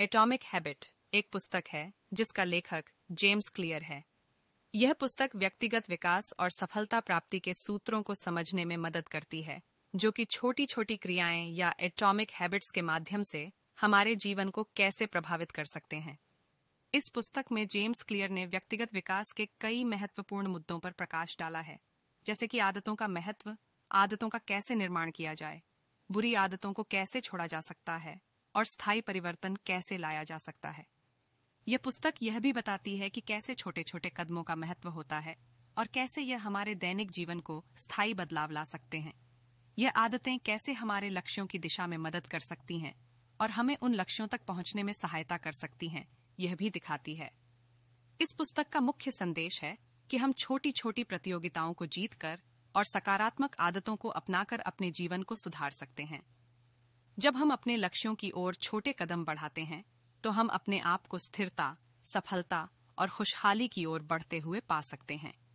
atomic habit एक पुस्तक है जिसका लेखक जेम्स क्लियर है यह पुस्तक व्यक्तिगत विकास और सफलता प्राप्ति के सूत्रों को समझने में मदद करती है जो कि छोटी छोटी क्रियाएं या एटॉमिक हैबिट्स के माध्यम से हमारे जीवन को कैसे प्रभावित कर सकते हैं इस पुस्तक में जेम्स क्लियर ने व्यक्तिगत विकास के कई महत्वपूर्ण मुद्दों पर प्रकाश डाला है जैसे कि आदतों का महत्व आदतों का कैसे निर्माण किया जाए बुरी आदतों को कैसे छोड़ा जा सकता है और स्थायी परिवर्तन कैसे लाया जा सकता है यह पुस्तक यह भी बताती है कि कैसे छोटे छोटे कदमों का महत्व होता है और कैसे यह हमारे दैनिक जीवन को स्थायी बदलाव ला सकते हैं यह आदतें कैसे हमारे लक्ष्यों की दिशा में मदद कर सकती हैं और हमें उन लक्ष्यों तक पहुंचने में सहायता कर सकती हैं यह भी दिखाती है इस पुस्तक का मुख्य संदेश है कि हम छोटी छोटी प्रतियोगिताओं को जीतकर और सकारात्मक आदतों को अपनाकर अपने जीवन को सुधार सकते हैं जब हम अपने लक्ष्यों की ओर छोटे कदम बढ़ाते हैं तो हम अपने आप को स्थिरता सफलता और खुशहाली की ओर बढ़ते हुए पा सकते हैं